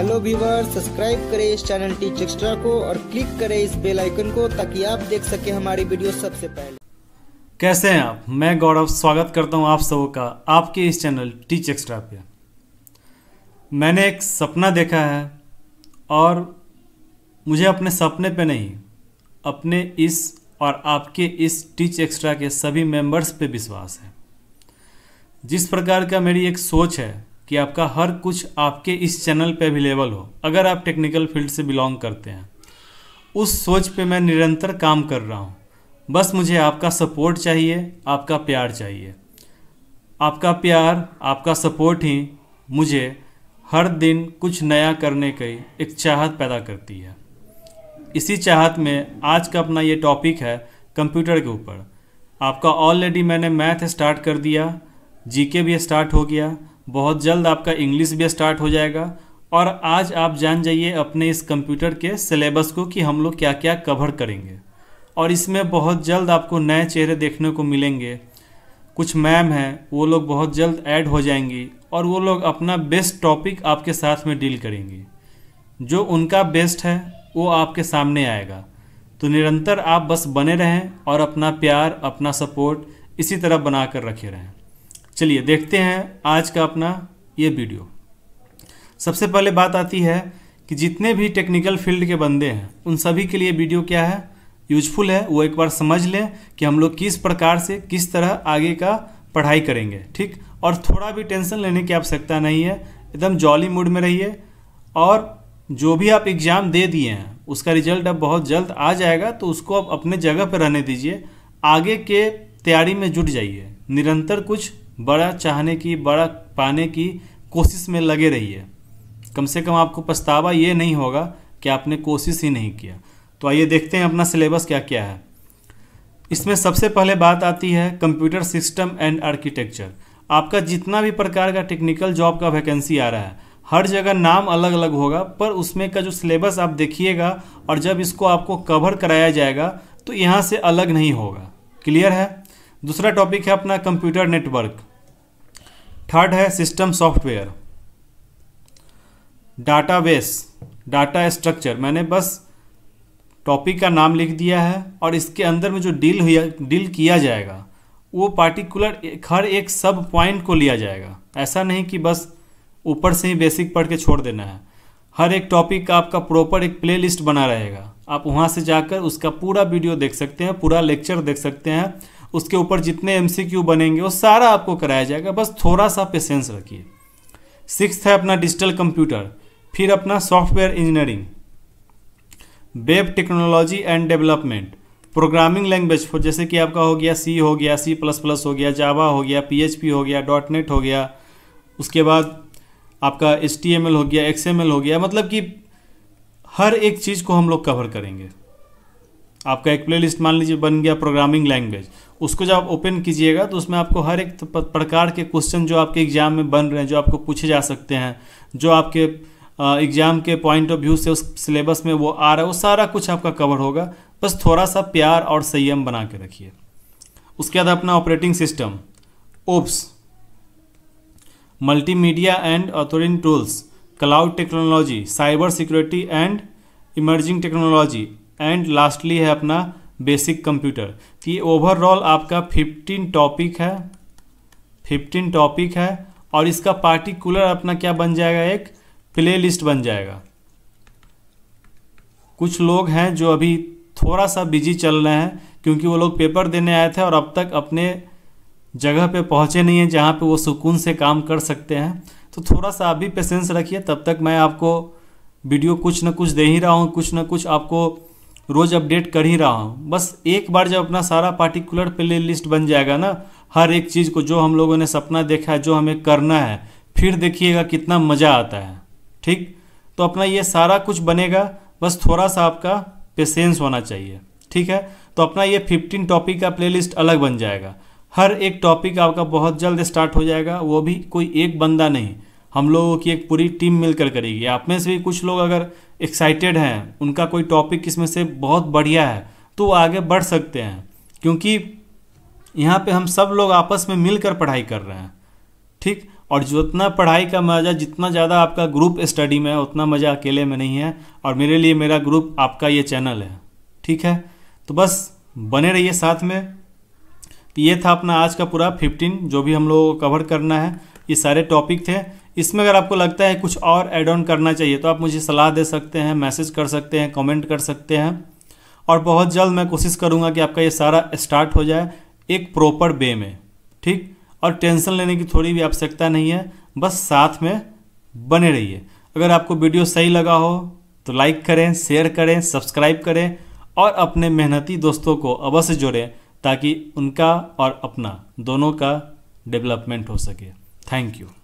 hello viewer subscribe करें इस channel teach extra को और क्लिक करें इस बेल आइकन को ताकि आप देख सकें हमारी वीडियो सबसे पहले कैसे हैं आप मैं गौरव स्वागत करता हूं आप सब का आपके इस चैनल टीच एक्स्ट्रा पे मैंने एक सपना देखा है और मुझे अपने सपने पे नहीं अपने इस और आपके इस टीच एक्स्ट्रा के सभी मेंबर्स पे विश्वास है जिस प्रकार का मेरी एक सोच है कि आपका हर कुछ आपके इस चैनल पे अवेलेबल हो अगर आप टेक्निकल फील्ड से बिलोंग करते हैं उस सोच पे मैं निरंतर काम कर रहा हूँ बस मुझे आपका सपोर्ट चाहिए आपका प्यार चाहिए आपका प्यार आपका सपोर्ट ही मुझे हर दिन कुछ नया करने की एक चाहत पैदा करती है इसी चाहत में आज का अपना ये टॉपिक है कंप्यूटर के ऊपर आपका ऑलरेडी मैंने मैथ स्टार्ट कर दिया जीके भी स्टार्ट हो गया बहुत जल्द आपका इंग्लिश भी स्टार्ट हो जाएगा और आज आप जान जाइए अपने इस कंप्यूटर के सिलेबस को कि हम लोग क्या क्या कवर करेंगे और इसमें बहुत जल्द आपको नए चेहरे देखने को मिलेंगे कुछ मैम हैं वो लोग बहुत जल्द ऐड हो जाएंगी और वो लोग अपना बेस्ट टॉपिक आपके साथ में डील करेंगी जो उनका बेस्ट है वो आपके सामने आएगा तो निरंतर आप बस बने रहें और अपना प्यार अपना सपोर्ट इसी तरह बना कर रखे रहें चलिए देखते हैं आज का अपना ये वीडियो सबसे पहले बात आती है कि जितने भी टेक्निकल फील्ड के बंदे हैं उन सभी के लिए वीडियो क्या है यूजफुल है वो एक बार समझ लें कि हम लोग किस प्रकार से किस तरह आगे का पढ़ाई करेंगे ठीक और थोड़ा भी टेंशन लेने की आवश्यकता नहीं है एकदम जॉली मूड में रहिए और जो भी आप एग्ज़ाम दे दिए हैं उसका रिजल्ट अब बहुत जल्द आ जाएगा तो उसको आप अपने जगह पर रहने दीजिए आगे के तैयारी में जुट जाइए निरंतर कुछ बड़ा चाहने की बड़ा पाने की कोशिश में लगे रहिए कम से कम आपको पछतावा ये नहीं होगा कि आपने कोशिश ही नहीं किया तो आइए देखते हैं अपना सिलेबस क्या क्या है इसमें सबसे पहले बात आती है कंप्यूटर सिस्टम एंड आर्किटेक्चर आपका जितना भी प्रकार का टेक्निकल जॉब का वैकेंसी आ रहा है हर जगह नाम अलग अलग होगा पर उसमें का जो सिलेबस आप देखिएगा और जब इसको आपको कवर कराया जाएगा तो यहाँ से अलग नहीं होगा क्लियर है दूसरा टॉपिक है अपना कंप्यूटर नेटवर्क थर्ड है system software database data structure मैंने बस टॉपिक का नाम लिख दिया है और इसके अंदर में जो डील हुआ डील किया जाएगा वो पार्टिकुलर हर एक सब पॉइंट को लिया जाएगा ऐसा नहीं कि बस ऊपर से ही बेसिक पढ़ के छोड़ देना है हर एक टॉपिक का आपका प्रॉपर एक प्ले लिस्ट बना रहेगा आप वहाँ से जाकर उसका पूरा वीडियो देख सकते हैं पूरा लेक्चर देख सकते हैं उसके ऊपर जितने एम बनेंगे वो सारा आपको कराया जाएगा बस थोड़ा सा पेशेंस रखिए सिक्स है अपना डिजिटल कंप्यूटर फिर अपना software engineering web technology and development programming language for जैसे कि आपका हो गया सी हो गया सी प्लस प्लस हो गया जावा हो गया पीएचपी हो गया डॉट नेट हो गया उसके बाद आपका एच हो गया एक्स हो गया मतलब कि हर एक चीज़ को हम लोग कवर करेंगे आपका एक प्लेलिस्ट मान लीजिए बन गया प्रोग्रामिंग लैंग्वेज उसको जब आप ओपन कीजिएगा तो उसमें आपको हर एक प्रकार के क्वेश्चन जो आपके एग्जाम में बन रहे हैं जो आपको पूछे जा सकते हैं जो आपके एग्जाम के पॉइंट ऑफ व्यू से उस सिलेबस में वो आ रहा है वो सारा कुछ आपका कवर होगा बस थोड़ा सा प्यार और संयम बना के रखिए उसके बाद अपना operating system OOPS multimedia and authoring tools cloud technology cyber security and emerging technology and lastly है अपना बेसिक कंप्यूटर तो ये ओवरऑल आपका फिफ्टीन टॉपिक है फिफ्टीन टॉपिक है और इसका पार्टिकुलर अपना क्या बन जाएगा एक प्ले लिस्ट बन जाएगा कुछ लोग हैं जो अभी थोड़ा सा बिजी चल रहे हैं क्योंकि वो लोग पेपर देने आए थे और अब तक अपने जगह पे पहुँचे नहीं हैं जहाँ पे वो सुकून से काम कर सकते हैं तो थोड़ा सा आप भी पेशेंस रखिए तब तक मैं आपको वीडियो कुछ ना कुछ दे ही रहा हूँ कुछ ना कुछ आपको रोज़ अपडेट कर ही रहा हूँ बस एक बार जब अपना सारा पार्टिकुलर प्ले लिस्ट बन जाएगा ना हर एक चीज़ को जो हम लोगों ने सपना देखा है जो हमें करना है फिर देखिएगा कितना मज़ा आता है ठीक तो अपना ये सारा कुछ बनेगा बस थोड़ा सा आपका पेशेंस होना चाहिए ठीक है तो अपना ये 15 टॉपिक का प्लेलिस्ट अलग बन जाएगा हर एक टॉपिक आपका बहुत जल्द स्टार्ट हो जाएगा वो भी कोई एक बंदा नहीं हम लोगों की एक पूरी टीम मिलकर करेगी आप में से भी कुछ लोग अगर एक्साइटेड हैं उनका कोई टॉपिक इसमें से बहुत बढ़िया है तो वो आगे बढ़ सकते हैं क्योंकि यहाँ पे हम सब लोग आपस में मिलकर पढ़ाई कर रहे हैं ठीक और जितना पढ़ाई का मज़ा जितना ज़्यादा आपका ग्रुप स्टडी में है उतना मज़ा अकेले में नहीं है और मेरे लिए मेरा ग्रुप आपका ये चैनल है ठीक है तो बस बने रहिए साथ में तो ये था अपना आज का पूरा फिफ्टीन जो भी हम लोगों को कवर करना है ये सारे टॉपिक थे इसमें अगर आपको लगता है कुछ और एड ऑन करना चाहिए तो आप मुझे सलाह दे सकते हैं मैसेज कर सकते हैं कमेंट कर सकते हैं और बहुत जल्द मैं कोशिश करूंगा कि आपका ये सारा स्टार्ट हो जाए एक प्रॉपर वे में ठीक और टेंशन लेने की थोड़ी भी आवश्यकता नहीं है बस साथ में बने रहिए अगर आपको वीडियो सही लगा हो तो लाइक करें शेयर करें सब्सक्राइब करें और अपने मेहनती दोस्तों को अवश्य जोड़ें ताकि उनका और अपना दोनों का डेवलपमेंट हो सके थैंक यू